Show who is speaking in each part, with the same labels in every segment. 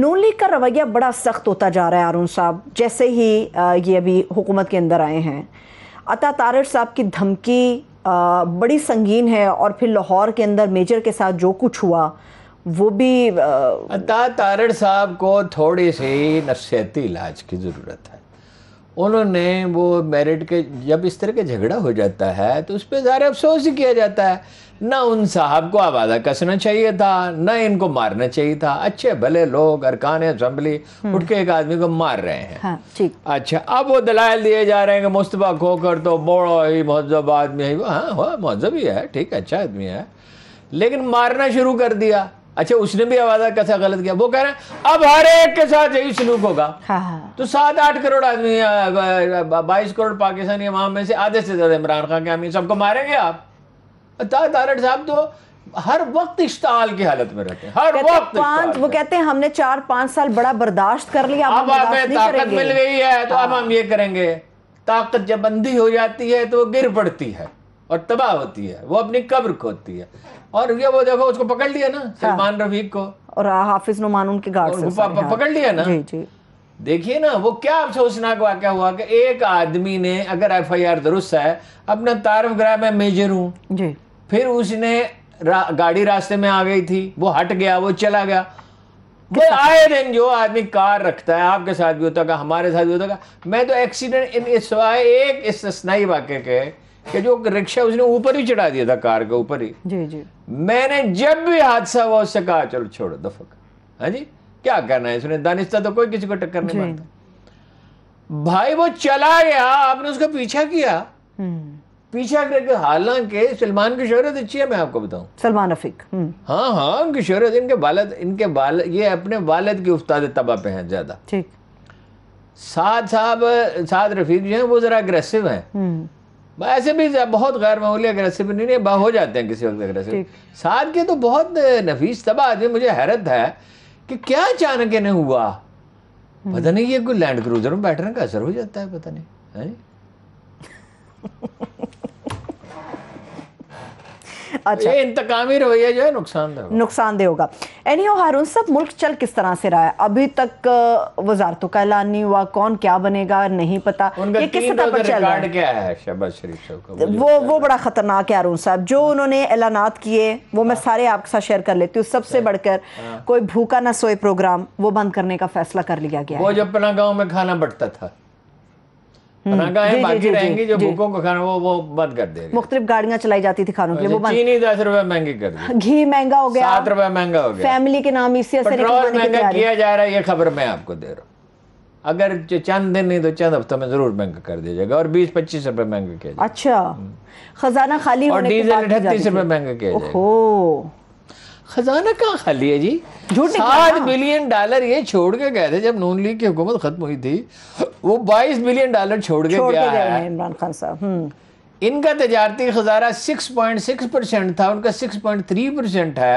Speaker 1: नून league का रवैया बड़ा सख्त होता जा रहा है अरुण साहब जैसे ही ये अभी हुकूमत के अंदर आए हैं अता तारड़ साहब की धमकी बड़ी संगीन है और फिर लाहौर के अंदर मेजर के साथ जो कुछ हुआ वो भी अता तारड़
Speaker 2: साहब को थोड़ी सी नफसियाती इलाज की ज़रूरत है उन्होंने वो मेरिट के जब इस तरह के झगड़ा हो जाता है तो उस पर ज़्यादा अफसोस ही किया जाता है न उन साहब को आवाज़ा कसना चाहिए था न इनको मारना चाहिए था अच्छे भले लोग अरकान असम्बली हम्म। उठ के एक आदमी को मार रहे हैं हाँ, ठीक अच्छा अब वो दलाल दिए जा रहे हैं कि मुस्तफ़ा खोकर तो बड़ो ही महजब आदमी है हाँ, हाँ महजब ही है ठीक अच्छा आदमी है लेकिन मारना शुरू कर दिया अच्छा उसने भी आवाजा कैसा गलत किया वो कह रहे हैं अब हर एक के साथ यही सलूक होगा हाँ।, हाँ। तो सात आठ करोड़ आदमी बाईस करोड़ पाकिस्तानी अवाम में से आधे से ज्यादा इमरान खान के आदमी सबको मारेंगे आप तारण
Speaker 1: साहब तो हर वक्त इश्ताल की हालत में रहते हैं हर वक्त पांच वो कहते हैं हमने चार पांच साल बड़ा बर्दाश्त कर लिया अब हमें ताकत मिल गई है तो अब हाँ।
Speaker 2: हम ये करेंगे ताकत जब बंदी हो जाती है तो वो गिर पड़ती है और तबाह होती है वो अपनी कब्र खोती है और ये वो देखो उसको पकड़ लिया ना हाँ। सलमान
Speaker 1: रफीक को और हाफिज नुमान उनके
Speaker 2: गार्ड से हाँ। पकड़ लिया ना जी जी देखिए ना वो क्या आप सोचना को वाक्य हुआ कि एक आदमी ने अगर एफ आई आर दुरुस्त है अपना तारफ ग्राह मैं मेजर हूँ फिर उसने रा, गाड़ी रास्ते में आ गई थी वो हट गया वो चला गया वो आए दिन जो आदमी कार रखता है आपके साथ भी होता हमारे साथ भी होता मैं तो एक्सीडेंट इन इस एक इस्तेसनाई वाक्य के कि जो रिक्शा उसने ऊपर ही चढ़ा दिया था कार के ऊपर ही जी जी मैंने जब भी हादसा हुआ उससे कहा चलो छोड़ो दफक हाँ जी क्या करना है इसने दानिश्ता तो कोई किसी को टक्कर नहीं मारता भाई वो चला गया आपने उसका पीछा किया पीछा करके हालांकि सलमान की शहरत अच्छी है मैं आपको बताऊं सलमान रफीक हम्म। हाँ हाँ उनकी शहरत इनके वालद इनके वाल ये अपने वालद के उस्ताद तबा पे हैं ज़्यादा ठीक साद साहब साद रफीक जो हैं वो ज़रा अग्रेसिव हैं हम्म। ऐसे भी बहुत गैर मामूली अग्रेसिव नहीं है हो जाते हैं किसी वक्त अग्रेसिव साद के तो बहुत नफीस तबाह आदमी मुझे हैरत है कि क्या अचानक इन्हें हुआ हम्म। पता नहीं ये कोई लैंड क्रूजर में बैठने का असर हो जाता है पता नहीं है अच्छा ये इंतकामी रवैया जो है नुकसानदेह
Speaker 1: नुकसानदेह होगा एनी ओ हारून सब मुल्क चल किस तरह से रहा है अभी तक वजारतों का ऐलान नहीं हुआ कौन क्या बनेगा नहीं पता ये किस सतह पर चल रहा है क्या
Speaker 2: है शहबाज शरीफ साहब वो
Speaker 1: वो बड़ा खतरनाक है हारून साहब जो उन्होंने ऐलान किए वो मैं हाँ। सारे आपके साथ शेयर कर लेती हूँ सबसे अच्छा। बढ़कर हाँ। कोई भूखा ना सोए प्रोग्राम वो बंद करने का फैसला कर लिया गया वो जब
Speaker 2: अपना गाँव में खाना बढ़ता था
Speaker 1: रंगा हम्म। है बाकी रहेंगी मुख्तलिफ गाड़ियां चलाई जाती थी खानों के लिए अच्छा, चीनी
Speaker 2: दस तो रुपए महंगी कर
Speaker 1: घी महंगा हो गया सात
Speaker 2: रुपए महंगा हो गया
Speaker 1: फैमिली के नाम इसी पेट्रोल महंगा किया
Speaker 2: जा रहा है ये खबर मैं आपको दे रहा हूँ अगर चंद दिन नहीं तो चंद हफ्तों में जरूर महंगा कर दिया जाएगा और बीस पच्चीस रुपए महंगा किया जाएगा
Speaker 1: अच्छा हम्म। खजाना खाली और डीजल अठतीस रुपए महंगा
Speaker 2: किया जाएगा खजाना कहाँ खाली है जी सात बिलियन डॉलर ये छोड़ के गए थे जब नून लीग की हुकूमत खत्म हुई थी वो 22 बिलियन डॉलर छोड़ के गया है इमरान
Speaker 1: खान साहब हम्म।
Speaker 2: इनका तजारती खजारा 6.6 परसेंट था उनका 6.3 परसेंट है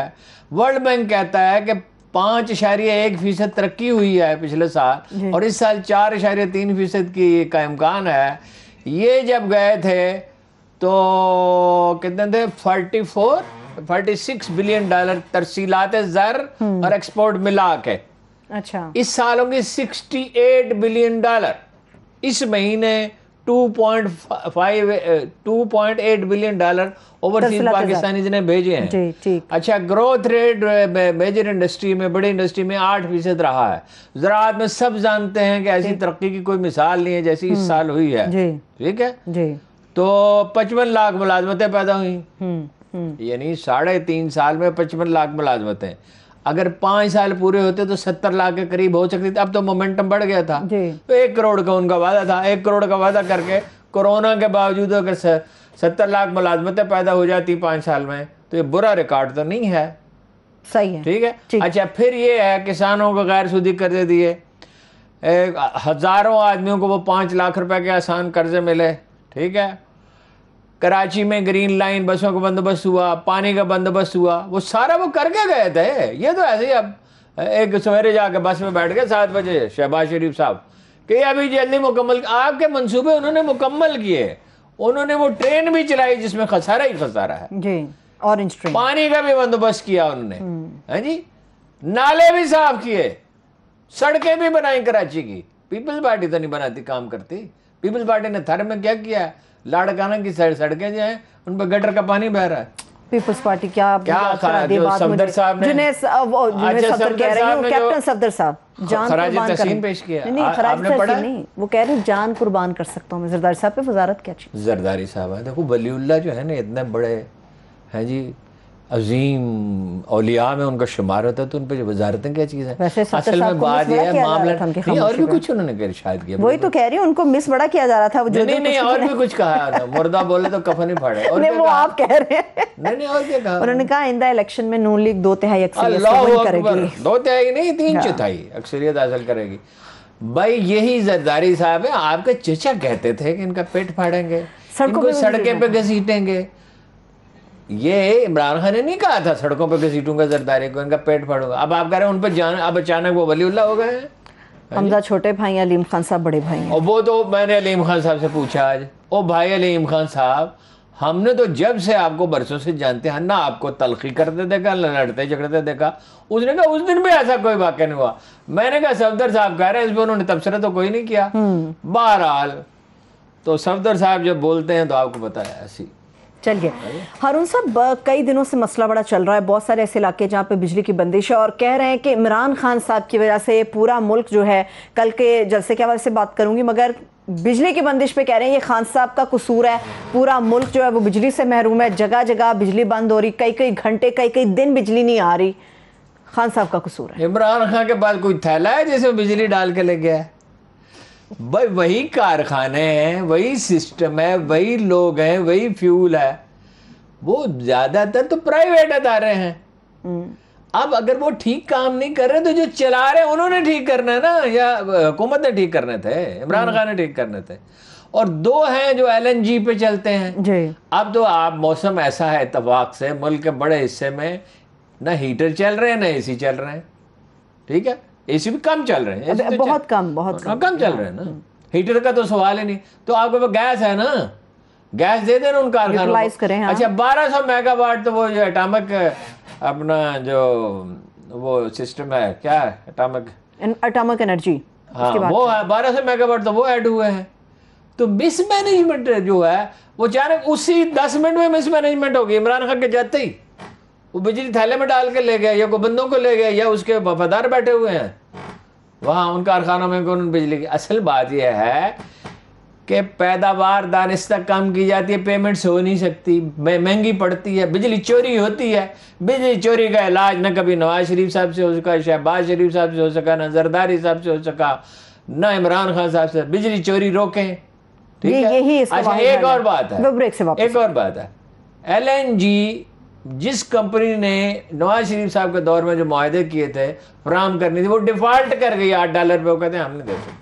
Speaker 2: वर्ल्ड बैंक कहता है कि पाँच इशारिया एक फीसद तरक्की हुई है पिछले साल और इस साल चार इशारिया तीन फीसद की का इम्कान है ये जब गए थे तो कितने थे forty four six billion dollar तरसीलात ज़र हम्म। और एक्सपोर्ट मिला के अच्छा इस साल होंगे 68 बिलियन डॉलर इस महीने 2.5 2.8 बिलियन डॉलर ओवरसीज पाकिस्तानी ने भेजे हैं ठीक अच्छा ग्रोथ रेट मेजर इंडस्ट्री में बड़ी इंडस्ट्री में आठ फीसद रहा है ज़रात में सब जानते हैं कि ऐसी तरक्की की कोई मिसाल नहीं है जैसी इस हम्म। साल हुई है ठीक है जी तो पचपन लाख मुलाजमतें पैदा हुई हम्म, हम्म। यानी साढ़े तीन साल में पचपन लाख मुलाजमतें अगर पांच साल पूरे होते तो सत्तर लाख के करीब हो सकती थी अब तो मोमेंटम बढ़ गया था तो एक करोड़ का उनका वादा था एक करोड़ का वादा करके कोरोना के बावजूद अगर सत्तर लाख मुलाजमतें पैदा हो जाती पांच साल में तो ये बुरा रिकॉर्ड तो नहीं है सही है ठीक है अच्छा फिर ये है किसानों को गैर सूदी कर्जे दिए हजारों आदमियों को वो पांच लाख रुपए के आसान कर्जे मिले ठीक है कराची में ग्रीन लाइन बसों का बंदोबस्त हुआ पानी का बंदोबस्त हुआ वो सारा वो करके गए थे ये तो ऐसे ही अब एक सवेरे जाकर बस में बैठ गए सात बजे शहबाज शरीफ साहब कि अभी जल्दी मुकम्मल आपके मंसूबे उन्होंने मुकम्मल किए उन्होंने वो ट्रेन भी चलाई जिसमें खसारा ही खसारा है जी ऑरेंज ट्रेन पानी का भी बंदोबस्त किया उन्होंने हम्म। है जी नाले भी साफ किए सड़कें भी बनाई कराची की पीपल्स पार्टी तो नहीं बनाती काम करती पीपल्स पार्टी ने थर में क्या किया लाड़काना की साइड सड़कें जो हैं उन पर गटर का पानी बह रहा है
Speaker 1: पीपल्स पार्टी क्या क्या सफदर साहब ने अच्छा, कैप्टन सफदर साहब जान कुर्बान पेश किया नहीं, नहीं खराज तहसीन नहीं वो कह रहे जान कुर्बान कर सकता हूँ मैं जरदारी साहब पे वजारत क्या
Speaker 2: चीज जरदारी साहब है देखो वलीउल्ला जो है ना इतने बड़े हैं जी अजीम अलिया में उनका शुमार होता है तो उन पर वजारतें क्या चीज़ है असल में बात यह है मामला नहीं और भी कुछ उन्होंने शायद किया वही
Speaker 1: तो कह रही हूँ उनको मिस बड़ा किया जा रहा था जो नहीं, नहीं, और भी कुछ
Speaker 2: कहा मुर्दा बोले तो कफन ही फाड़े और वो आप
Speaker 1: कह रहे हैं नहीं नहीं और क्या कहा उन्होंने कहा इंदा इलेक्शन में नून लीग दो तिहाई करेगी दो तिहाई नहीं तीन हाँ। चौथाई
Speaker 2: अक्सरियत हासिल करेगी भाई यही जरदारी साहब है आपके चचा कहते थे कि इनका पेट फाड़ेंगे सड़कों पे घसीटेंगे ये इमरान खान ने नहीं कहा था सड़कों पर घसीटूंगा जरदारी को इनका पेट फाड़ूंगा अब आप कह रहे हैं उन पर जान अब अचानक वो वलीउल्ला हो गए हैं हमजा
Speaker 1: छोटे भाई अलीम खान साहब बड़े भाई
Speaker 2: और वो तो मैंने अलीम खान साहब से पूछा आज ओ भाई अलीम खान साहब हमने तो जब से आपको बरसों से जानते हैं ना आपको तलखी करते देखा ना लड़ते झगड़ते देखा उसने कहा उस दिन भी ऐसा कोई वाक्य नहीं हुआ मैंने कहा सफदर साहब कह रहे हैं इसमें उन्होंने तबसरा तो कोई नहीं किया हम्म। बहरहाल तो सफदर साहब जब बोलते हैं तो आपको पता है ऐसी
Speaker 1: चलिए हरुण साहब कई दिनों से मसला बड़ा चल रहा है बहुत सारे ऐसे इलाके जहाँ पे बिजली की बंदिश है और कह रहे हैं कि इमरान खान साहब की वजह से पूरा मुल्क जो है कल के जलसे के हवाले से बात करूंगी मगर बिजली की बंदिश पे कह रहे हैं ये खान साहब का कसूर है पूरा मुल्क जो है वो बिजली से महरूम है जगह जगह बिजली बंद हो रही कई कई घंटे कई कई दिन बिजली नहीं आ रही खान साहब का कसूर
Speaker 2: है इमरान खान के पास कोई थैला है जिसमें बिजली डाल के ले गया है भाई वही कारखाने हैं वही सिस्टम है वही लोग हैं वही फ्यूल है वो ज़्यादातर तो प्राइवेट अदारे हैं हम्म। अब अगर वो ठीक काम नहीं कर रहे तो जो चला रहे उन्होंने ठीक करना है ना या हुकूमत ने ठीक करने थे इमरान हम्म। खान ने ठीक करने थे और दो हैं जो जी पे चलते हैं जी। अब तो आप मौसम ऐसा है इतफाक से मुल्क के बड़े हिस्से में ना हीटर चल रहे हैं ना एसी चल रहे हैं ठीक है एसी भी कम चल रहे हैं तो बहुत कम बहुत हाँ, कम, कम चल रहे हैं ना हीटर का तो सवाल ही नहीं तो आपके पास गैस है ना गैस दे देना उन कारखानों करें हाँ। अच्छा 1200 मेगावाट तो वो जो एटॉमिक अपना जो वो सिस्टम है क्या है एटॉमिक एटॉमिक एनर्जी हाँ वो है बारह सौ मेगावाट तो वो ऐड हुए हैं तो मिसमैनेजमेंट जो है वो चाह रहे उसी दस मिनट में मिसमैनेजमेंट होगी इमरान खान के जाते ही वो बिजली थैले में डाल के ले गया या गोबंदों को ले गया या उसके वफादार बैठे हुए हैं वहां उन कारखानों में कौन बिजली की असल बात यह है कि पैदावार दानिश कम की जाती है पेमेंट्स हो नहीं सकती महंगी पड़ती है बिजली चोरी होती है बिजली चोरी का इलाज ना कभी नवाज शरीफ साहब से हो सका शहबाज शरीफ साहब से हो सका ना जरदारी साहब से हो सका ना इमरान खान साहब से बिजली चोरी रोकें
Speaker 1: ठीक है यही अच्छा एक और बात है
Speaker 2: एक और बात है एल एन जी जिस कंपनी ने नवाज शरीफ साहब के दौर में जो माहदे किए थे फ्राहम करनी थी वो डिफॉल्ट कर गई आठ डॉलर पे वो कहते हैं हम नहीं दे सकते